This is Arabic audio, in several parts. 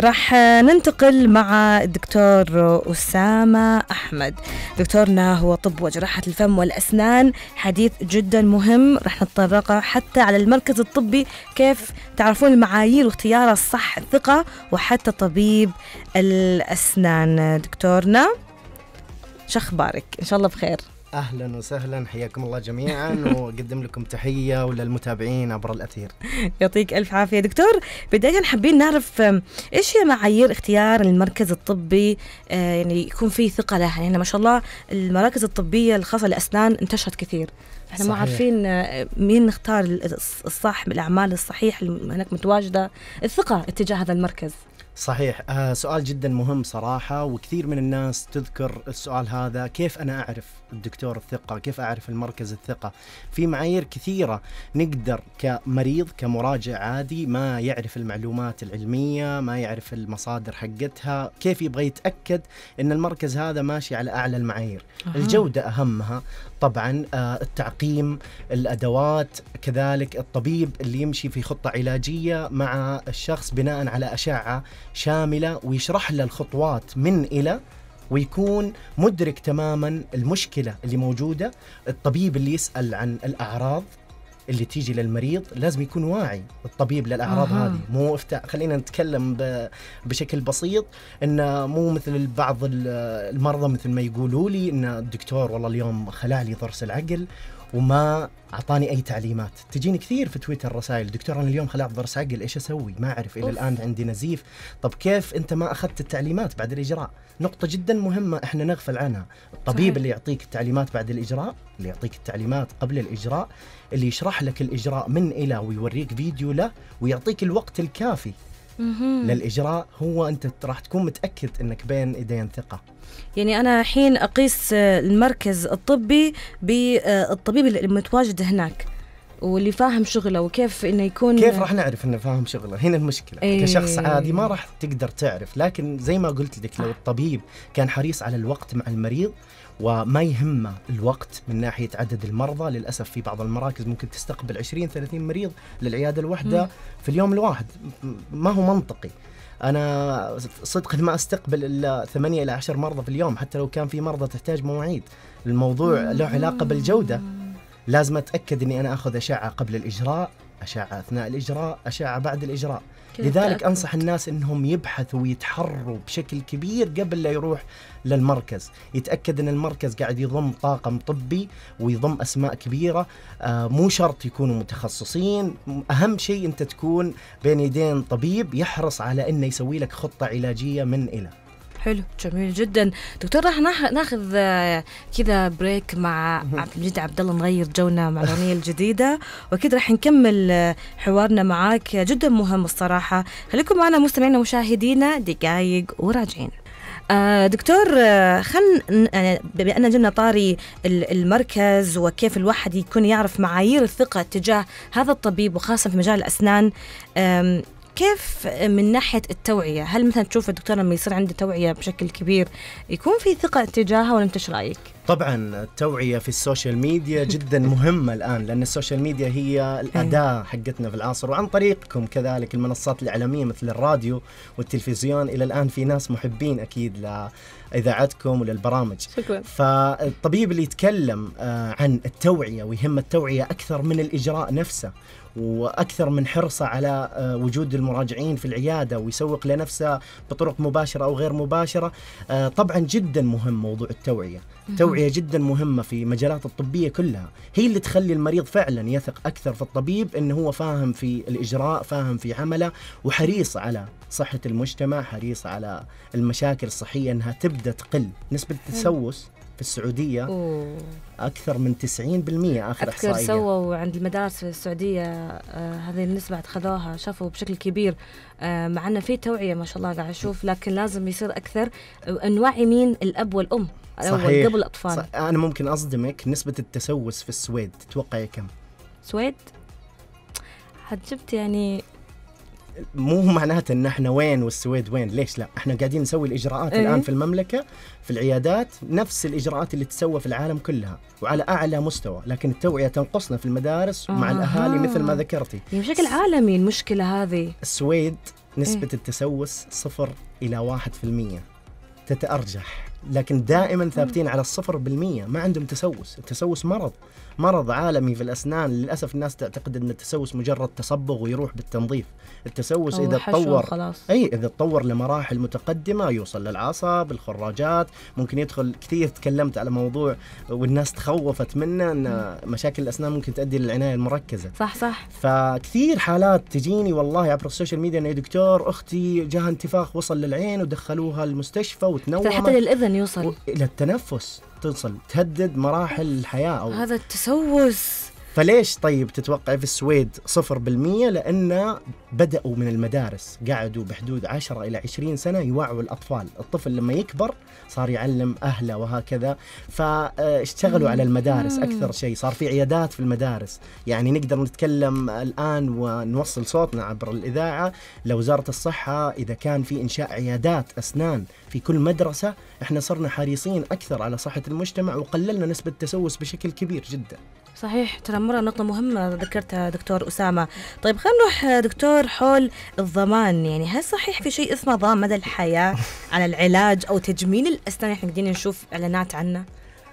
راح ننتقل مع الدكتور أسامة أحمد دكتورنا هو طب وجراحة الفم والأسنان حديث جدا مهم راح نتطرق حتى على المركز الطبي كيف تعرفون المعايير واختيار الصح الثقة وحتى طبيب الأسنان دكتورنا شخبارك إن شاء الله بخير اهلا وسهلا حياكم الله جميعا واقدم لكم تحيه وللمتابعين عبر الاثير يعطيك الف عافيه دكتور بدايه حابين نعرف ايش هي معايير اختيار المركز الطبي آه، يعني يكون فيه ثقه له يعني ما شاء الله المراكز الطبيه الخاصه للاسنان انتشرت كثير احنا ما عارفين آه، مين نختار الصح بالاعمال الصحيح اللي هناك متواجده الثقه اتجاه هذا المركز صحيح آه سؤال جدا مهم صراحة وكثير من الناس تذكر السؤال هذا كيف أنا أعرف الدكتور الثقة كيف أعرف المركز الثقة في معايير كثيرة نقدر كمريض كمراجع عادي ما يعرف المعلومات العلمية ما يعرف المصادر حقتها كيف يبغى يتأكد أن المركز هذا ماشي على أعلى المعايير أه. الجودة أهمها طبعا آه، التعقيم الادوات كذلك الطبيب اللي يمشي في خطه علاجيه مع الشخص بناء على اشعه شامله ويشرح له الخطوات من الى ويكون مدرك تماما المشكله اللي موجوده الطبيب اللي يسال عن الاعراض اللي تيجي للمريض لازم يكون واعي الطبيب للاعراض آه. هذه مو افتاء خلينا نتكلم ب... بشكل بسيط انه مو مثل بعض المرضى مثل ما يقولوا لي ان الدكتور والله اليوم خلالي ضرس العقل وما اعطاني اي تعليمات تجيني كثير في تويتر رسائل دكتور انا اليوم خلع ضرس عقل ايش اسوي ما اعرف الى الان عندي نزيف طب كيف انت ما اخذت التعليمات بعد الاجراء نقطه جدا مهمه احنا نغفل عنها الطبيب صحيح. اللي يعطيك التعليمات بعد الاجراء اللي يعطيك التعليمات قبل الاجراء اللي يشرح لك الاجراء من الى ويوريك فيديو له ويعطيك الوقت الكافي للاجراء هو انت راح تكون متاكد انك بين ايدين ثقه يعني انا الحين اقيس المركز الطبي بالطبيب آه، اللي متواجد هناك واللي فاهم شغله وكيف انه يكون كيف راح نعرف انه فاهم شغله هنا المشكله أي... كشخص عادي ما راح تقدر تعرف لكن زي ما قلت لك لو الطبيب كان حريص على الوقت مع المريض وما يهمه الوقت من ناحيه عدد المرضى للاسف في بعض المراكز ممكن تستقبل 20 30 مريض للعياده الواحده في اليوم الواحد ما هو منطقي انا صدق ما استقبل الا 8 الى 10 مرضى في اليوم حتى لو كان في مرضى تحتاج مواعيد الموضوع له علاقه بالجوده لازم اتاكد اني انا اخذ اشعه قبل الاجراء اشعه اثناء الاجراء اشعه بعد الاجراء لذلك تأكد. انصح الناس انهم يبحثوا ويتحروا بشكل كبير قبل لا يروح للمركز يتاكد ان المركز قاعد يضم طاقم طبي ويضم اسماء كبيره آه، مو شرط يكونوا متخصصين اهم شيء انت تكون بين يدين طبيب يحرص على انه يسوي لك خطه علاجيه من الى حلو جميل جدا دكتور راح ناخذ آه، كذا بريك مع عبد المجيد عبد الله نغير جونا مع الاغنيه الجديده واكيد راح نكمل آه، حوارنا معاك جدا مهم الصراحه خليكم معنا مستمعينا ومشاهدينا دقايق وراجعين آه، دكتور خل يعني بما ان جبنا طاري المركز وكيف الواحد يكون يعرف معايير الثقه تجاه هذا الطبيب وخاصه في مجال الاسنان كيف من ناحيه التوعيه هل مثلا تشوف الدكتور لما يصير عنده توعيه بشكل كبير يكون في ثقه تجاهها ولا انت ايش رايك طبعا التوعيه في السوشيال ميديا جدا مهمه الان لان السوشيال ميديا هي الاداه أيوة. حقتنا في العصر وعن طريقكم كذلك المنصات الاعلاميه مثل الراديو والتلفزيون الى الان في ناس محبين اكيد اذاعتكم وللبرامج شكرا فالطبيب اللي يتكلم آه، عن التوعيه ويهم التوعيه اكثر من الاجراء نفسه واكثر من حرصه على آه، وجود المراجعين في العياده ويسوق لنفسه بطرق مباشره او غير مباشره آه، طبعا جدا مهم موضوع التوعيه توعيه جدا مهمه في مجالات الطبيه كلها هي اللي تخلي المريض فعلا يثق اكثر في الطبيب انه هو فاهم في الاجراء فاهم في عمله وحريص على صحه المجتمع حريص على المشاكل الصحيه انها تبدا تبدا تقل نسبه التسوس في السعوديه أوه. اكثر من 90% اخر احصائيه اذكر سووا عند المدارس في السعوديه آه هذه النسبه خذوها شافوا بشكل كبير آه مع انه في توعيه ما شاء الله قاعد اشوف لكن لازم يصير اكثر نوعي مين الاب والام صحيح. قبل الاطفال صح. انا ممكن اصدمك نسبه التسوس في السويد تتوقعي كم؟ سويد؟ حد جبت يعني مو معناته ان احنا وين والسويد وين ليش لا احنا قاعدين نسوي الاجراءات إيه؟ الان في المملكه في العيادات نفس الاجراءات اللي تسوى في العالم كلها وعلى اعلى مستوى لكن التوعيه تنقصنا في المدارس آه. مع الاهالي مثل ما ذكرتي يعني بشكل عالمي المشكله هذه السويد إيه. نسبه إيه؟ التسوس صفر الى 1% تتارجح لكن دائما ثابتين على الصفر بالمية ما عندهم تسوس التسوس مرض مرض عالمي في الأسنان للأسف الناس تعتقد أن التسوس مجرد تصبغ ويروح بالتنظيف التسوس إذا تطور خلاص. أي إذا تطور لمراحل متقدمة يوصل للعصب الخراجات ممكن يدخل كثير تكلمت على موضوع والناس تخوفت منه أن مشاكل الأسنان ممكن تؤدي للعناية المركزة صح صح فكثير حالات تجيني والله عبر السوشيال ميديا أن يا دكتور أختي جاها انتفاخ وصل للعين ودخلوها المستشفى وتنومت حتى للإذن عشان يوصل الى التنفس توصل تهدد مراحل الحياه او هذا التسوس فليش طيب تتوقع في السويد 0% لأن بدأوا من المدارس قعدوا بحدود 10 إلى 20 سنة يوعوا الأطفال الطفل لما يكبر صار يعلم أهله وهكذا فاشتغلوا على المدارس أكثر شيء صار في عيادات في المدارس يعني نقدر نتكلم الآن ونوصل صوتنا عبر الإذاعة لوزارة الصحة إذا كان في إنشاء عيادات أسنان في كل مدرسة احنا صرنا حريصين أكثر على صحة المجتمع وقللنا نسبة التسوس بشكل كبير جدا صحيح ترى مرة نقطة مهمة ذكرتها دكتور أسامة طيب خلينا نروح آه، دكتور حول الضمان يعني هل صحيح في شيء اسمه ضمان مدى الحياة على العلاج أو تجميل الأسنان احنا قاعدين نشوف إعلانات عنه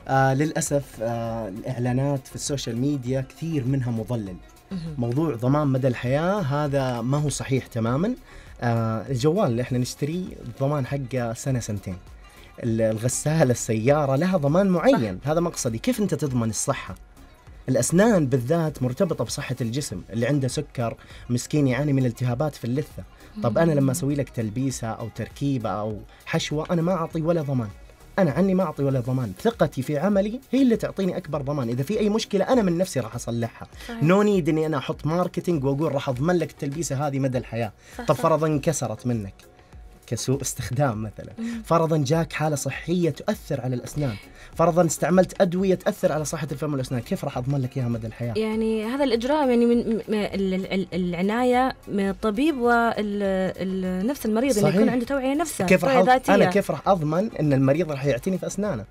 آه للأسف آه الإعلانات في السوشيال ميديا كثير منها مضلل موضوع ضمان مدى الحياة هذا ما هو صحيح تماما آه الجوال اللي احنا نشتريه الضمان حقه سنة سنتين الغسالة السيارة لها ضمان معين هذا مقصدي كيف أنت تضمن الصحة الأسنان بالذات مرتبطة بصحة الجسم اللي عنده سكر مسكين يعاني من التهابات في اللثة طب أنا لما أسوي لك تلبيسة أو تركيبة أو حشوة أنا ما أعطي ولا ضمان انا عني ما اعطي ولا ضمان ثقتي في عملي هي اللي تعطيني اكبر ضمان اذا في اي مشكله انا من نفسي راح اصلحها صحيح. نو نيد اني انا احط ماركتينج واقول راح اضمن لك التلبيسه هذه مدى الحياه صح طب فرضا انكسرت منك كسوء استخدام مثلا فرضا جاك حالة صحية تؤثر على الأسنان فرضا استعملت أدوية تأثر على صحة الفم والأسنان كيف راح أضمن لك إياها مدى الحياة يعني هذا الإجراء يعني من العناية من الطبيب ونفس المريض اللي أنه يكون عنده توعية نفسه كيف راح أنا كيف راح أضمن أن المريض راح يعتني في أسنانه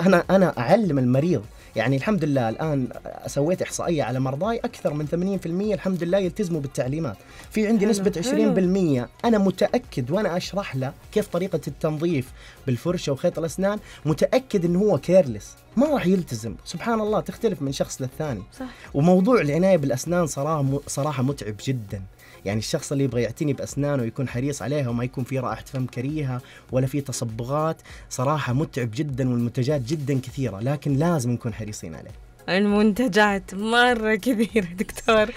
أنا أنا أعلم المريض يعني الحمد لله الان سويت احصائيه على مرضاي اكثر من 80% الحمد لله يلتزموا بالتعليمات في عندي حلو نسبه حلو 20% انا متاكد وانا اشرح له كيف طريقه التنظيف بالفرشه وخيط الاسنان متاكد انه هو كيرلس ما راح يلتزم سبحان الله تختلف من شخص للثاني صح. وموضوع العنايه بالاسنان صراحه صراحه متعب جدا يعني الشخص اللي يبغى يعتني باسنانه ويكون حريص عليها وما يكون في رائحه فم كريهه ولا في تصبغات صراحه متعب جدا والمنتجات جدا كثيره لكن لازم نكون حريصين عليه المنتجات مرة كثيرة دكتور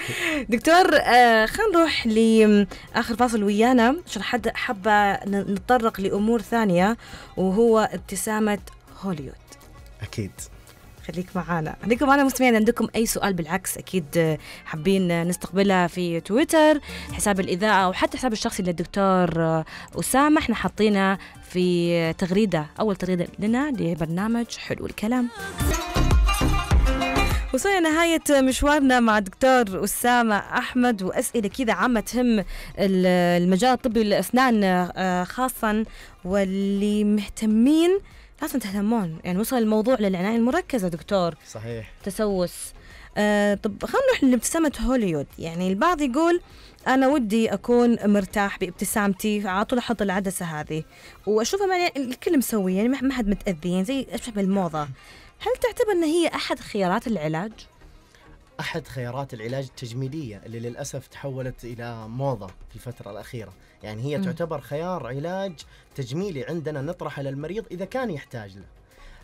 دكتور آه خلينا نروح لآخر آه، فاصل ويانا عشان حد حابة نتطرق لأمور ثانية وهو ابتسامة هوليوود أكيد خليك معنا خليكم معنا مستمعين عندكم اي سؤال بالعكس اكيد آه، حابين نستقبلها في تويتر حساب الاذاعه او حتى حساب الشخصي للدكتور آه، اسامه احنا حاطينه في تغريده اول تغريده لنا لبرنامج حلو الكلام وصلنا نهاية مشوارنا مع الدكتور أسامة أحمد وأسئلة كذا عامة تهم المجال الطبي للأسنان آه، خاصة واللي مهتمين لازم تهتمون يعني وصل الموضوع للعناية المركزة دكتور صحيح تسوس آه طب خلينا نروح لابتسامة هوليوود يعني البعض يقول أنا ودي أكون مرتاح بابتسامتي على طول أحط العدسة هذه وأشوفها يعني الكل مسوي يعني ما حد متأذي يعني زي أشبه بالموضة هل تعتبر أن هي أحد خيارات العلاج؟ احد خيارات العلاج التجميليه اللي للاسف تحولت الى موضه في الفتره الاخيره، يعني هي م. تعتبر خيار علاج تجميلي عندنا نطرحه للمريض اذا كان يحتاج له.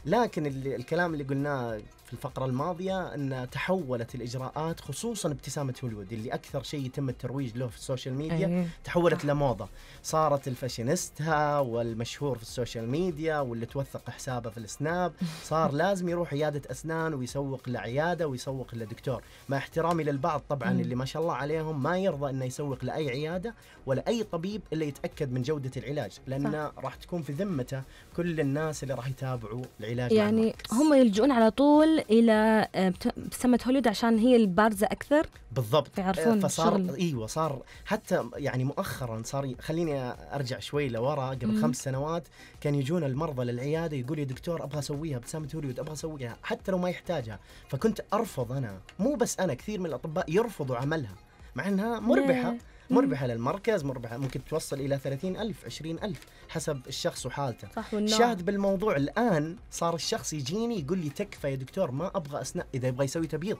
لكن الكلام اللي قلناه في الفقرة الماضية أن تحولت الإجراءات خصوصا ابتسامة هوليوود اللي أكثر شيء يتم الترويج له في السوشيال ميديا أيه. تحولت لموضة صارت الفاشينيستا والمشهور في السوشيال ميديا واللي توثق حسابه في السناب صار لازم يروح عيادة أسنان ويسوق لعيادة ويسوق لدكتور مع احترامي للبعض طبعا اللي ما شاء الله عليهم ما يرضى أنه يسوق لأي عيادة ولا أي طبيب إلا يتأكد من جودة العلاج لأن راح تكون في ذمته كل الناس اللي راح يتابعوا العلاج يعني هم يلجؤون على طول الى آه، سمت هوليود عشان هي البارزه اكثر بالضبط يعرفون آه، فصار شغل. ايوه صار حتى يعني مؤخرا صار خليني ارجع شوي لورا قبل مم. خمس سنوات كان يجون المرضى للعياده يقول يا دكتور ابغى اسويها بسمه هوليود ابغى اسويها حتى لو ما يحتاجها فكنت ارفض انا مو بس انا كثير من الاطباء يرفضوا عملها مع انها مربحه مربحه للمركز مربحه ممكن توصل الى الف 20 الف حسب الشخص وحالته صح والنوع. شاهد بالموضوع الان صار الشخص يجيني يقول لي تكفى يا دكتور ما ابغى اسنان اذا يبغى يسوي تبييض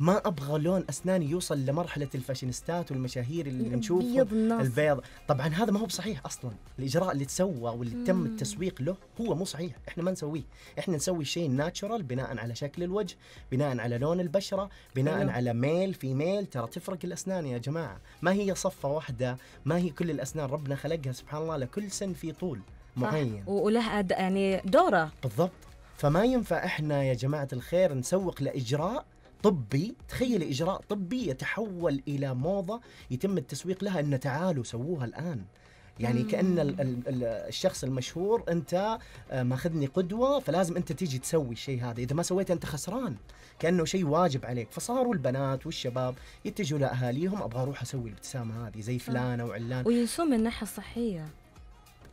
ما ابغى لون اسناني يوصل لمرحله الفاشينستات والمشاهير اللي نشوفه البيض طبعا هذا ما هو بصحيح اصلا الاجراء اللي تسوى واللي تم التسويق له هو مو صحيح احنا ما نسويه احنا نسوي شيء ناتشرال بناء على شكل الوجه بناء على لون البشره بناء مم. على ميل في ميل ترى تفرق الاسنان يا جماعه ما هي صفه واحده ما هي كل الاسنان ربنا خلقها سبحان الله لكل سن في طول معين وله يعني دوره بالضبط فما ينفع احنا يا جماعه الخير نسوق لاجراء طبي تخيل إجراء طبي يتحول إلى موضة يتم التسويق لها أن تعالوا سووها الآن يعني كان الـ الـ الشخص المشهور انت آه، ماخذني قدوه فلازم انت تيجي تسوي الشيء هذا اذا ما سويته انت خسران كانه شيء واجب عليك فصاروا البنات والشباب يتجهوا لاهاليهم ابغى اروح اسوي الابتسامه هذه زي فلانه وعلان وينسون من الناحيه الصحيه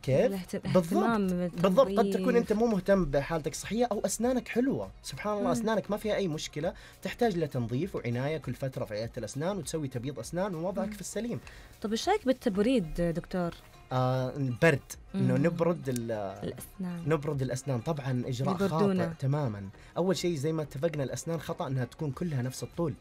كيف؟ بالضبط بالضبط قد تكون انت مو مهتم بحالتك الصحيه او اسنانك حلوه، سبحان الله اسنانك ما فيها اي مشكله، تحتاج لتنظيف وعنايه كل فتره في عياده الاسنان وتسوي تبييض اسنان ووضعك في السليم. طب ايش رايك بالتبريد دكتور؟ آه برد انه نبرد الاسنان نبرد الاسنان طبعا اجراء خاطئ تماما، اول شيء زي ما اتفقنا الاسنان خطا انها تكون كلها نفس الطول.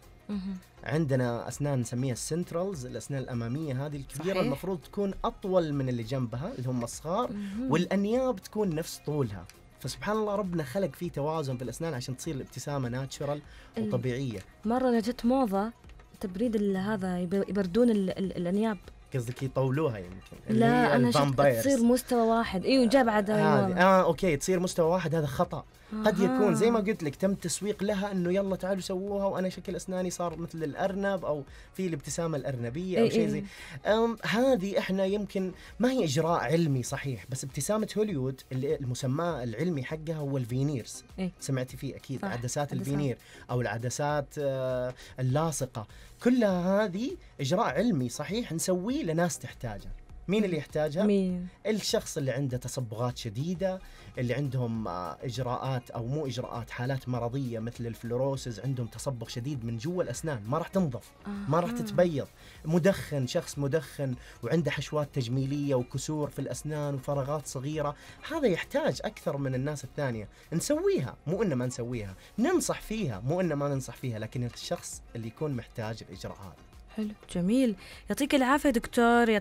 عندنا اسنان نسميها السنترالز الاسنان الاماميه هذه الكبيره صحيح. المفروض تكون اطول من اللي جنبها اللي هم الصغار والانياب تكون نفس طولها فسبحان الله ربنا خلق فيه توازن في الاسنان عشان تصير الابتسامه ناتشرال وطبيعيه مره جت موضه تبريد هذا يبردون الـ الـ الانياب قصدك يطولوها يمكن لا انا تصير مستوى واحد ايوه جاء بعد اه اوكي تصير مستوى واحد هذا خطا قد يكون زي ما آه. قلت لك تم تسويق لها انه يلا تعالوا سووها وانا شكل اسناني صار مثل الارنب او في الابتسامه الارنبيه او شيء زي هذه احنا يمكن ما هي اجراء علمي صحيح بس ابتسامه هوليوود المسمى العلمي حقها هو الفينيرز إيه؟ سمعتي فيه اكيد صح. عدسات الفينير او العدسات آه، اللاصقه كلها هذه اجراء علمي صحيح نسويه لناس تحتاجه مين اللي يحتاجها؟ مين؟ الشخص اللي عنده تصبغات شديدة اللي عندهم آه، اجراءات او مو اجراءات حالات مرضيه مثل الفلوروسز عندهم تصبغ شديد من جوا الاسنان ما راح تنظف ما راح آه. تتبيض مدخن شخص مدخن وعنده حشوات تجميليه وكسور في الاسنان وفراغات صغيره هذا يحتاج اكثر من الناس الثانيه نسويها مو ان ما نسويها ننصح فيها مو ان ما ننصح فيها لكن الشخص اللي يكون محتاج الاجراءات حلو جميل يعطيك العافيه دكتور